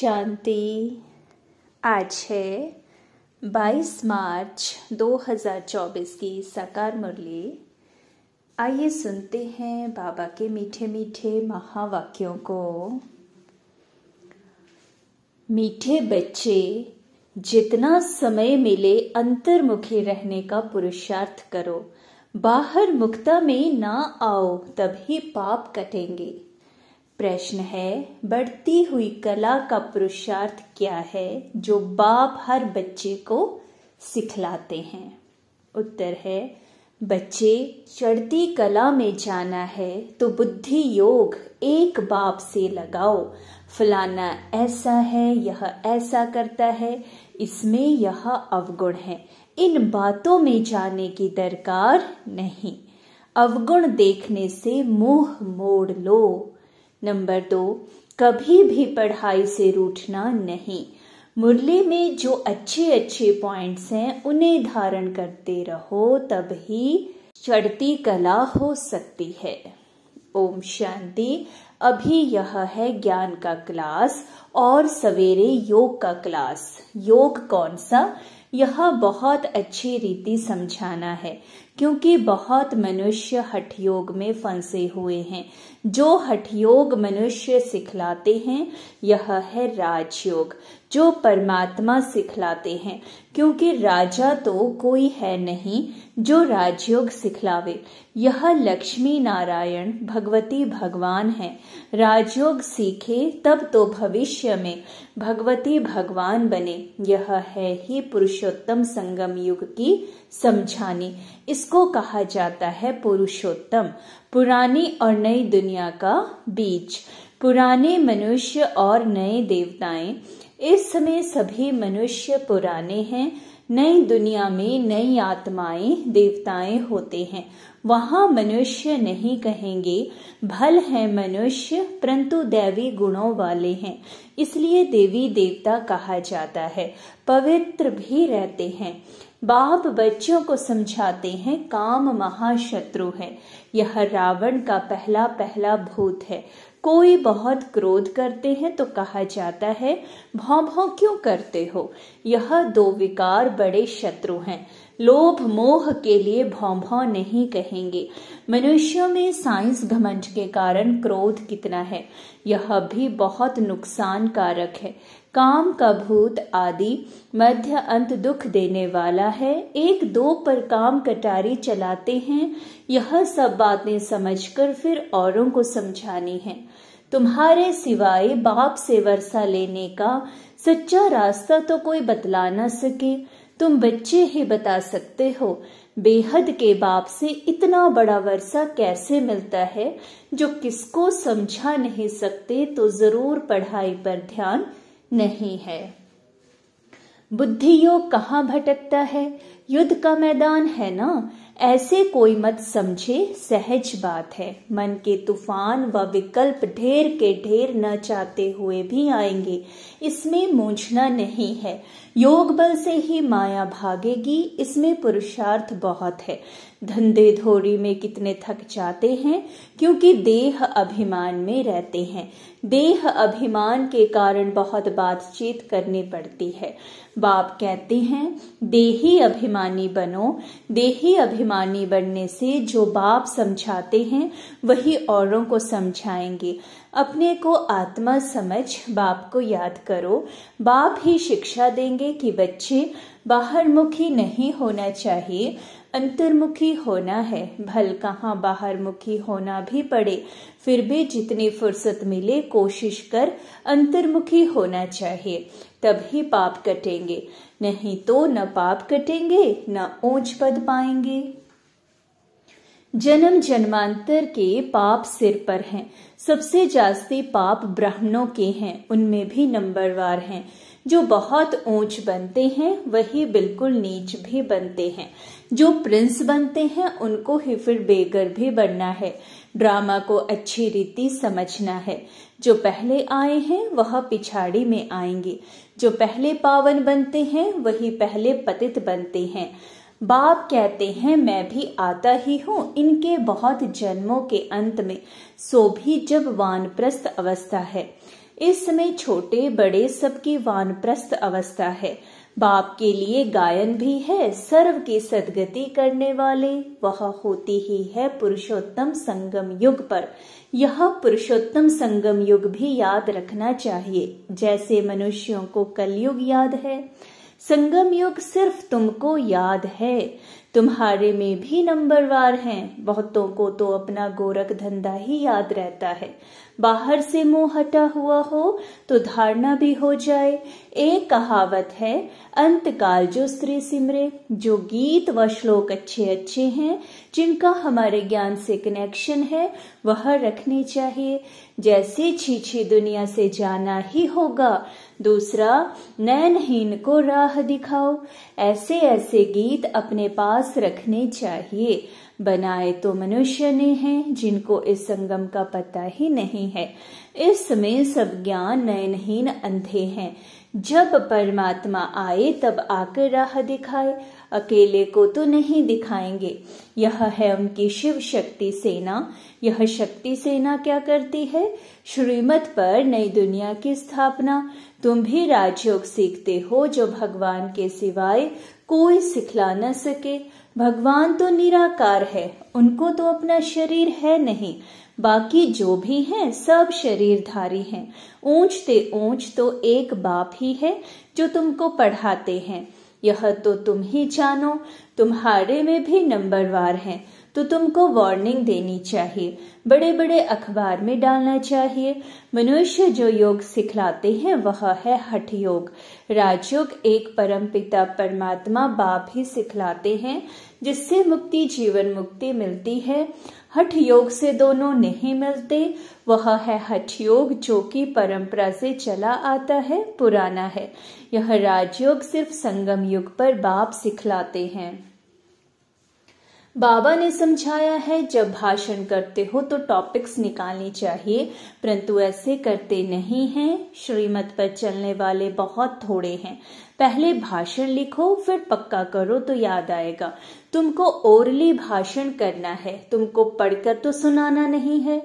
शांति आज है 22 मार्च 2024 की साकार मुरली आइए सुनते हैं बाबा के मीठे मीठे महावाक्यों को मीठे बच्चे जितना समय मिले अंतर्मुखी रहने का पुरुषार्थ करो बाहर मुक्ता में ना आओ तभी पाप कटेंगे प्रश्न है बढ़ती हुई कला का पुरुषार्थ क्या है जो बाप हर बच्चे को सिखलाते हैं उत्तर है बच्चे चढ़ती कला में जाना है तो बुद्धि योग एक बाप से लगाओ फलाना ऐसा है यह ऐसा करता है इसमें यह अवगुण है इन बातों में जाने की दरकार नहीं अवगुण देखने से मुंह मोड़ लो नंबर दो कभी भी पढ़ाई से रूठना नहीं मुरली में जो अच्छे अच्छे पॉइंट्स हैं उन्हें धारण करते रहो तभी चढ़ती कला हो सकती है ओम शांति अभी यह है ज्ञान का क्लास और सवेरे योग का क्लास योग कौन सा यह बहुत अच्छी रीति समझाना है क्योंकि बहुत मनुष्य हठ योग में फंसे हुए हैं जो हठ योग मनुष्य सिखलाते हैं यह है राजयोग जो परमात्मा सिखलाते हैं क्योंकि राजा तो कोई है नहीं जो राजयोग सिखलावे यह लक्ष्मी नारायण भगवती भगवान है राजयोग सीखे तब तो भविष्य में भगवती भगवान बने यह है ही पुरुषोत्तम संगम युग की समझानी इसको कहा जाता है पुरुषोत्तम पुरानी और नई दुनिया का बीच पुराने मनुष्य और नए देवताएं इस समय सभी मनुष्य पुराने हैं नई दुनिया में नई आत्माएं देवताएं होते हैं वहां मनुष्य नहीं कहेंगे भल है मनुष्य परंतु देवी गुणों वाले हैं इसलिए देवी देवता कहा जाता है पवित्र भी रहते हैं बाप बच्चों को समझाते हैं काम महाशत्रु है यह रावण का पहला पहला भूत है कोई बहुत क्रोध करते हैं तो कहा जाता है भौ भौ क्यों करते हो यह दो विकार बड़े शत्रु हैं लोभ मोह के लिए भौं भौं नहीं कहेंगे मनुष्यों में साइंस घमंड के कारण क्रोध कितना है यह भी बहुत नुकसान कारक है काम का भूत आदि मध्य अंत दुख देने वाला है एक दो पर काम कटारी चलाते हैं यह सब बातें समझकर फिर औरों को समझानी है तुम्हारे सिवाय बाप से वर्षा लेने का सच्चा रास्ता तो कोई बतला न सके तुम बच्चे ही बता सकते हो बेहद के बाप से इतना बड़ा वर्षा कैसे मिलता है जो किसको समझा नहीं सकते तो जरूर पढ़ाई पर ध्यान नहीं है बुद्धि योग कहाँ भटकता है युद्ध का मैदान है ना ऐसे कोई मत समझे सहज बात है मन के तूफान व विकल्प ढेर के ढेर न चाहते हुए भी आएंगे इसमें मूझना नहीं है योग बल से ही माया भागेगी इसमें पुरुषार्थ बहुत है धंधे धोरी में कितने थक जाते हैं क्योंकि देह अभिमान में रहते हैं देह अभिमान के कारण बहुत बातचीत करनी पड़ती है बाप कहते हैं देही अभिमानी बनो देही अभिमान अभिमानी बनने से जो बाप समझाते हैं वही औरों को समझाएंगे अपने को आत्मा समझ बाप को याद करो बाप ही शिक्षा देंगे कि बच्चे बाहर मुखी नहीं होना चाहिए अंतर्मुखी होना है भल कहाँ मुखी होना भी पड़े फिर भी जितनी फुर्सत मिले कोशिश कर अंतर्मुखी होना चाहिए तभी पाप कटेंगे नहीं तो न पाप कटेंगे न ऊंच पद पाएंगे जन्म जन्मांतर के पाप सिर पर हैं सबसे जास्ती पाप ब्राह्मणों के हैं उनमें भी नंबरवार हैं जो बहुत ऊंच बनते हैं वही बिल्कुल नीच भी बनते हैं जो प्रिंस बनते हैं उनको ही फिर बेगर भी बनना है ड्रामा को अच्छी रीति समझना है जो पहले आए हैं वह पिछाड़ी में आएंगे जो पहले पावन बनते हैं वही पहले पतित बनते हैं बाप कहते हैं मैं भी आता ही हूँ इनके बहुत जन्मों के अंत में सो भी जब वानप्रस्थ अवस्था है इस समय छोटे बड़े सबकी वानप्रस्थ अवस्था है बाप के लिए गायन भी है सर्व की सदगति करने वाले वह होती ही है पुरुषोत्तम संगम युग पर यह पुरुषोत्तम संगम युग भी याद रखना चाहिए जैसे मनुष्यों को कलयुग याद है संगम युग सिर्फ तुमको याद है तुम्हारे में भी नंबरवार हैं बहुतों को तो अपना गोरख धंधा ही याद रहता है बाहर से मुंह हटा हुआ हो तो धारणा भी हो जाए एक कहावत है अंतकाल जो स्त्री सिमरे जो गीत व श्लोक अच्छे अच्छे हैं जिनका हमारे ज्ञान से कनेक्शन है वह रखने चाहिए जैसे छीछी दुनिया से जाना ही होगा दूसरा नैनहीन को राह दिखाओ ऐसे ऐसे गीत अपने पास रखने चाहिए बनाए तो मनुष्य ने हैं जिनको इस संगम का पता ही नहीं है इसमें सब ज्ञान नयनहीन अंधे हैं जब परमात्मा आए तब आकर राह दिखाए अकेले को तो नहीं दिखाएंगे यह है उनकी शिव शक्ति सेना यह शक्ति सेना क्या करती है श्रीमत पर नई दुनिया की स्थापना तुम भी राजयोग सीखते हो जो भगवान के सिवाय कोई सिखला न सके भगवान तो निराकार है उनको तो अपना शरीर है नहीं बाकी जो भी हैं सब शरीरधारी हैं ऊंच ते ऊंच तो एक बाप ही है जो तुमको पढ़ाते हैं यह तो तुम ही जानो तुम्हारे में भी नंबरवार हैं तो तुमको वार्निंग देनी चाहिए बड़े बड़े अखबार में डालना चाहिए मनुष्य जो योग सिखलाते हैं वह है हठ योग राजयोग एक परमपिता परमात्मा बाप ही सिखलाते हैं जिससे मुक्ति जीवन मुक्ति मिलती है हठ योग से दोनों नहीं मिलते वह है हठ योग जो कि परंपरा से चला आता है पुराना है यह राजयोग सिर्फ संगम युग पर बाप सिखलाते हैं बाबा ने समझाया है जब भाषण करते हो तो टॉपिक्स निकालनी चाहिए परंतु ऐसे करते नहीं हैं श्रीमत पर चलने वाले बहुत थोड़े हैं पहले भाषण लिखो फिर पक्का करो तो याद आएगा तुमको ओरली भाषण करना है तुमको पढ़कर तो सुनाना नहीं है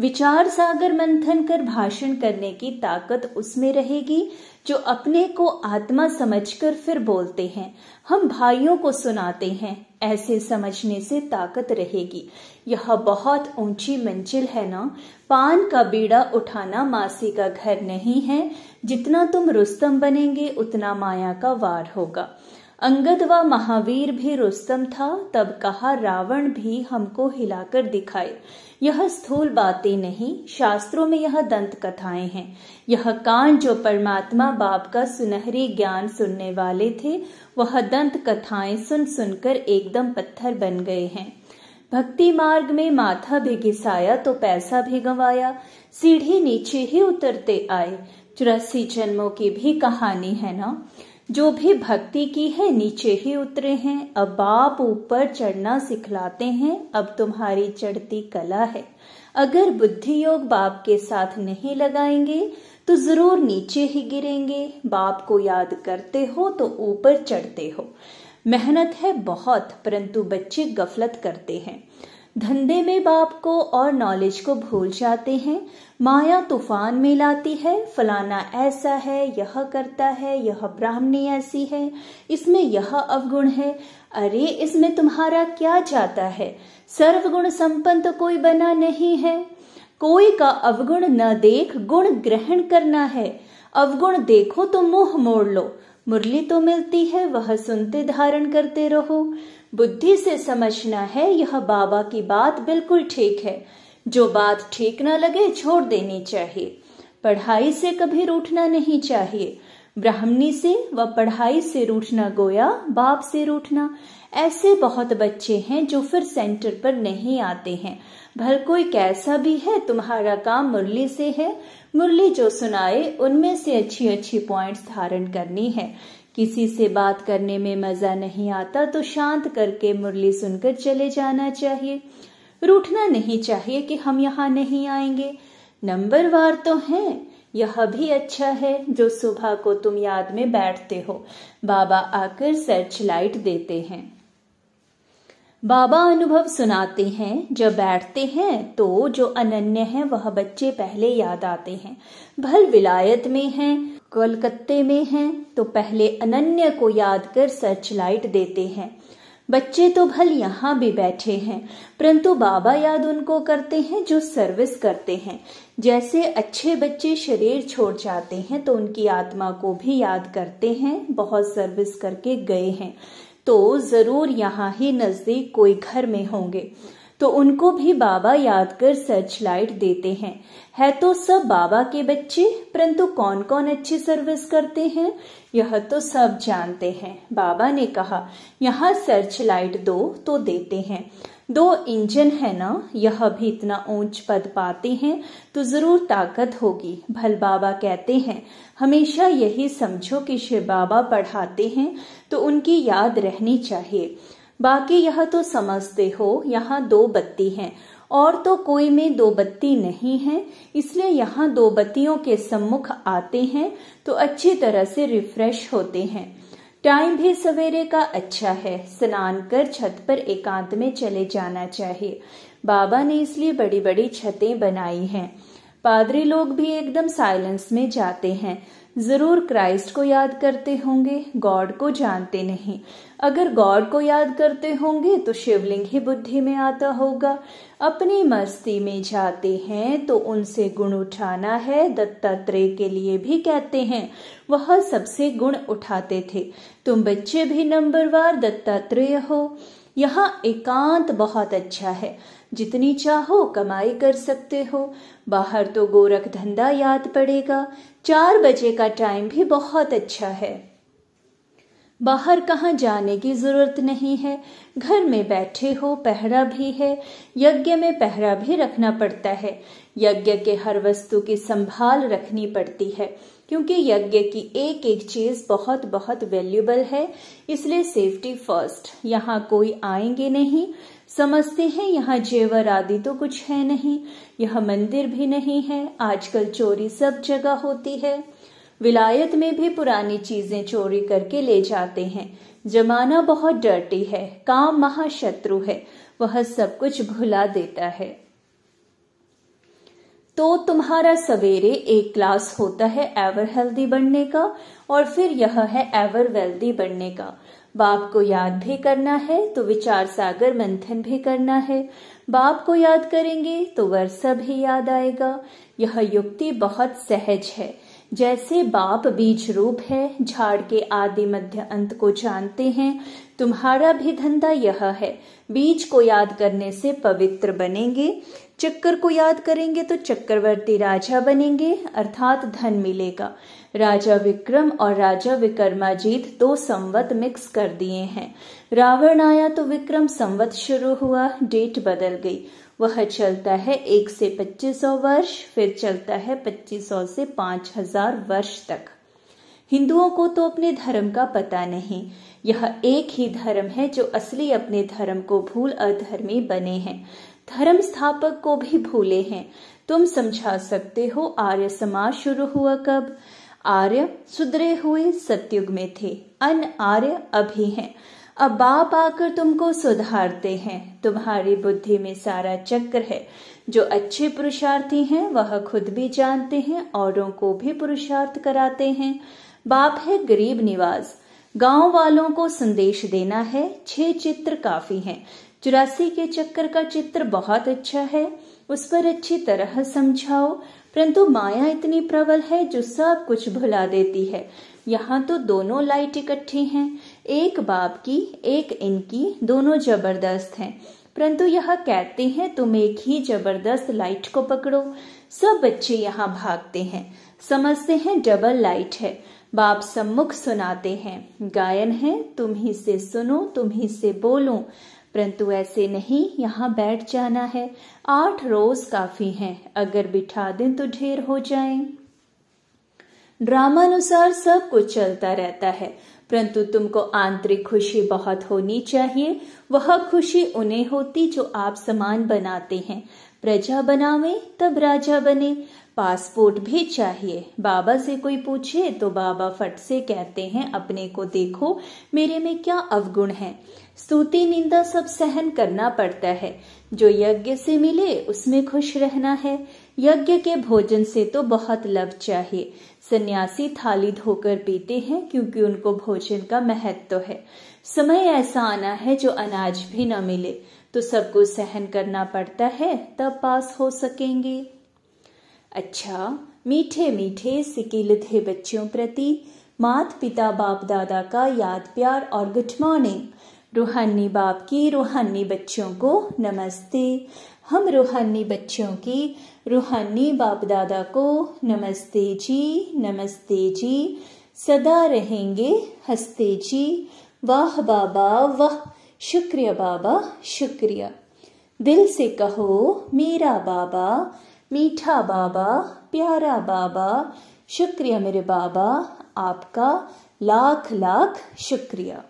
विचार सागर मंथन कर भाषण करने की ताकत उसमें रहेगी जो अपने को आत्मा समझकर फिर बोलते हैं हम भाइयों को सुनाते हैं ऐसे समझने से ताकत रहेगी यह बहुत ऊंची मंजिल है ना पान का बीड़ा उठाना मासी का घर नहीं है जितना तुम रुस्तम बनेंगे उतना माया का वार होगा अंगद व महावीर भी रुस्तम था तब कहा रावण भी हमको हिलाकर दिखाए यह स्थूल बातें नहीं शास्त्रों में यह दंत कथाएं हैं यह कान जो परमात्मा बाप का सुनहरी ज्ञान सुनने वाले थे वह दंत कथाएं सुन सुनकर एकदम पत्थर बन गए हैं भक्ति मार्ग में माथा भी घिसाया तो पैसा भी गंवाया सीढ़ी नीचे ही उतरते आए चौरासी जन्मों की भी कहानी है ना जो भी भक्ति की है नीचे ही उतरे हैं अब बाप ऊपर चढ़ना सिखलाते हैं अब तुम्हारी चढ़ती कला है अगर बुद्धि योग बाप के साथ नहीं लगाएंगे तो जरूर नीचे ही गिरेंगे बाप को याद करते हो तो ऊपर चढ़ते हो मेहनत है बहुत परंतु बच्चे गफलत करते हैं धंधे में बाप को और नॉलेज को भूल जाते हैं माया तूफान में लाती है फलाना ऐसा है यह करता है यह ब्राह्मणी ऐसी है इसमें यह अवगुण है अरे इसमें तुम्हारा क्या जाता है सर्वगुण संपन्न तो कोई बना नहीं है कोई का अवगुण न देख गुण ग्रहण करना है अवगुण देखो तो मुंह मोड़ लो मुरली तो मिलती है वह सुनते धारण करते रहो बुद्धि से समझना है यह बाबा की बात बिल्कुल ठीक है जो बात ठीक ना लगे छोड़ देनी चाहिए पढ़ाई से कभी रूठना नहीं चाहिए ब्राह्मणी से व पढ़ाई से रूठना गोया बाप से रूठना ऐसे बहुत बच्चे हैं जो फिर सेंटर पर नहीं आते हैं भल कोई कैसा भी है तुम्हारा काम मुरली से है मुरली जो सुनाए उनमें से अच्छी अच्छी पॉइंट्स धारण करनी है किसी से बात करने में मजा नहीं आता तो शांत करके मुरली सुनकर चले जाना चाहिए रूठना नहीं चाहिए कि हम यहाँ नहीं आएंगे नंबर वार तो हैं यह भी अच्छा है जो सुबह को तुम याद में बैठते हो बाबा आकर सर्च लाइट देते हैं बाबा अनुभव सुनाते हैं जब बैठते हैं तो जो अनन्य है वह बच्चे पहले याद आते हैं भल विलायत में हैं कोलकाते में हैं तो पहले अनन्य को याद कर सर्च लाइट देते हैं बच्चे तो भल यहाँ भी बैठे हैं परंतु बाबा याद उनको करते हैं जो सर्विस करते हैं जैसे अच्छे बच्चे शरीर छोड़ जाते हैं तो उनकी आत्मा को भी याद करते हैं बहुत सर्विस करके गए हैं तो जरूर यहाँ ही नजदीक कोई घर में होंगे तो उनको भी बाबा याद कर सर्च लाइट देते हैं है तो सब बाबा के बच्चे परंतु कौन कौन अच्छी सर्विस करते हैं यह तो सब जानते हैं बाबा ने कहा यहाँ सर्च लाइट दो तो देते हैं दो इंजन है ना यह भी इतना ऊंच पद पाते हैं तो जरूर ताकत होगी भल बाबा कहते हैं हमेशा यही समझो कि शिव बाबा पढ़ाते हैं तो उनकी याद रहनी चाहिए बाकी यह तो समझते हो यहाँ दो बत्ती हैं और तो कोई में दो बत्ती नहीं है इसलिए यहाँ दो बत्तियों के सम्मुख आते हैं तो अच्छी तरह से रिफ्रेश होते हैं टाइम भी सवेरे का अच्छा है स्नान कर छत पर एकांत में चले जाना चाहिए बाबा ने इसलिए बड़ी बड़ी छतें बनाई हैं पादरी लोग भी एकदम साइलेंस में जाते हैं ज़रूर क्राइस्ट को याद करते होंगे गॉड को जानते नहीं अगर गॉड को याद करते होंगे तो शिवलिंग ही बुद्धि में आता होगा अपनी मस्ती में जाते हैं तो उनसे गुण उठाना है दत्तात्रेय के लिए भी कहते हैं वह सबसे गुण उठाते थे तुम बच्चे भी नंबरवार दत्तात्रेय हो यहाँ एकांत बहुत अच्छा है जितनी चाहो कमाई कर सकते हो बाहर तो गोरख धंधा याद पड़ेगा चार बजे का टाइम भी बहुत अच्छा है बाहर कहाँ जाने की जरूरत नहीं है घर में बैठे हो पहरा भी है यज्ञ में पहरा भी रखना पड़ता है यज्ञ के हर वस्तु की संभाल रखनी पड़ती है क्योंकि यज्ञ की एक एक चीज बहुत बहुत वैल्यूबल है इसलिए सेफ्टी फर्स्ट यहाँ कोई आएंगे नहीं समझते हैं यहाँ जेवर आदि तो कुछ है नहीं यह मंदिर भी नहीं है आजकल चोरी सब जगह होती है विलायत में भी पुरानी चीजें चोरी करके ले जाते हैं जमाना बहुत डर्टी है काम महाशत्रु है वह सब कुछ भुला देता है तो तुम्हारा सवेरे एक क्लास होता है एवर हेल्दी बनने का और फिर यह है एवर वेल्दी बनने का बाप को याद भी करना है तो विचार सागर मंथन भी करना है बाप को याद करेंगे तो वर्षा भी याद आएगा यह युक्ति बहुत सहज है जैसे बाप बीज रूप है झाड़ के आदि मध्य अंत को जानते हैं तुम्हारा भी धंधा यह है बीज को याद करने से पवित्र बनेंगे चक्कर को याद करेंगे तो चक्रवर्ती राजा बनेंगे अर्थात धन मिलेगा राजा विक्रम और राजा विक्रमाजीत दो संवत मिक्स कर दिए हैं रावण आया तो विक्रम संवत शुरू हुआ डेट बदल गई वह चलता है एक से पच्चीस सौ वर्ष फिर चलता है पच्चीस सौ से पांच हजार वर्ष तक हिंदुओं को तो अपने धर्म का पता नहीं यह एक ही धर्म है जो असली अपने धर्म को भूल अधर्मी बने हैं धर्म स्थापक को भी भूले हैं तुम समझा सकते हो आर्य समाज शुरू हुआ कब आर्य सुधरे हुए सतयुग में थे अन आर्य अभी हैं अब बाप आकर तुमको सुधारते हैं तुम्हारी बुद्धि में सारा चक्र है जो अच्छे पुरुषार्थी हैं वह खुद भी जानते हैं औरों को भी पुरुषार्थ कराते हैं बाप है गरीब निवास गांव वालों को संदेश देना है छह चित्र काफी हैं चौरासी के चक्कर का चित्र बहुत अच्छा है उस पर अच्छी तरह समझाओ परंतु माया इतनी प्रबल है जो सब कुछ भुला देती है यहाँ तो दोनों लाइट इकट्ठी हैं एक बाप की एक इनकी दोनों जबरदस्त हैं परंतु यह कहते हैं तुम एक ही जबरदस्त लाइट को पकड़ो सब बच्चे यहाँ भागते हैं समझते हैं डबल लाइट है बाप सम्मुख सुनाते हैं गायन है तुम ही से सुनो तुम ही से बोलो परंतु ऐसे नहीं यहाँ बैठ जाना है आठ रोज काफी हैं अगर बिठा दें तो ढेर हो जाए ड्रामानुसार सब कुछ चलता रहता है परंतु तुमको आंतरिक खुशी बहुत होनी चाहिए वह खुशी उन्हें होती जो आप समान बनाते हैं प्रजा बनावे तब राजा बने पासपोर्ट भी चाहिए बाबा से कोई पूछे तो बाबा फट से कहते हैं अपने को देखो मेरे में क्या अवगुण है स्तुति निंदा सब सहन करना पड़ता है जो यज्ञ से मिले उसमें खुश रहना है यज्ञ के भोजन से तो बहुत लव चाहिए सन्यासी थाली धोकर पीते हैं क्योंकि उनको भोजन का महत्व तो है समय ऐसा आना है जो अनाज भी न मिले तो सबको सहन करना पड़ता है तब पास हो सकेंगे अच्छा मीठे मीठे सिकिल थे बच्चों प्रति मात पिता बाप दादा का याद प्यार और गुड मॉर्निंग रूहानी बाप की रूहानी बच्चों को नमस्ते हम रूहानी बच्चों की रूहानी बाप दादा को नमस्ते जी नमस्ते जी सदा रहेंगे हंसते जी वाह बाबा वाह शुक्रिया बाबा शुक्रिया दिल से कहो मेरा बाबा मीठा बाबा प्यारा बाबा शुक्रिया मेरे बाबा आपका लाख लाख शुक्रिया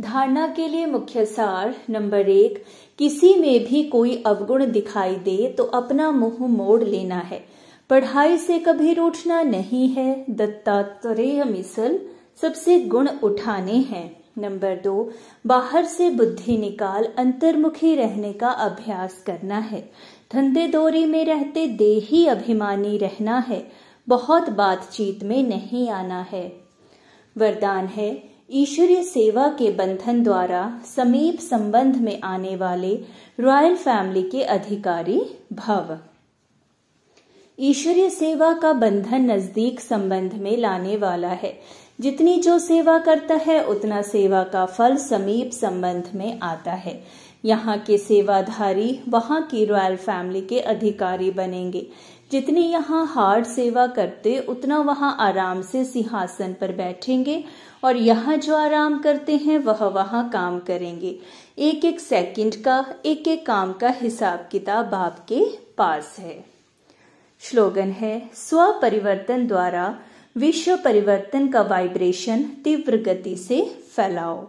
धारणा के लिए मुख्य सार नंबर एक किसी में भी कोई अवगुण दिखाई दे तो अपना मुंह मोड़ लेना है पढ़ाई से कभी रूठना नहीं है दत्तात्रेय मिसल सबसे गुण उठाने हैं नंबर दो बाहर से बुद्धि निकाल अंतर्मुखी रहने का अभ्यास करना है धंधे दौरी में रहते देही अभिमानी रहना है बहुत बातचीत में नहीं आना है वरदान है ईश्वरीय सेवा के बंधन द्वारा समीप संबंध में आने वाले रॉयल फैमिली के अधिकारी भव ईश्वरीय सेवा का बंधन नजदीक संबंध में लाने वाला है जितनी जो सेवा करता है उतना सेवा का फल समीप संबंध में आता है यहाँ के सेवाधारी वहाँ की रॉयल फैमिली के अधिकारी बनेंगे जितनी यहाँ हार्ड सेवा करते उतना वहाँ आराम से सिंहासन पर बैठेंगे और यहाँ जो आराम करते हैं वह वहाँ काम करेंगे एक एक सेकंड का एक एक काम का हिसाब किताब आपके पास है स्लोगन है स्व परिवर्तन द्वारा विश्व परिवर्तन का वाइब्रेशन तीव्र गति से फैलाओ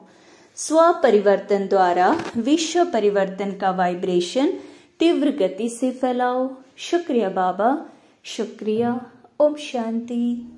स्व परिवर्तन द्वारा विश्व परिवर्तन का वाइब्रेशन तीव्र गति से फैलाओ शुक्रिया बाबा शुक्रिया ओम शांति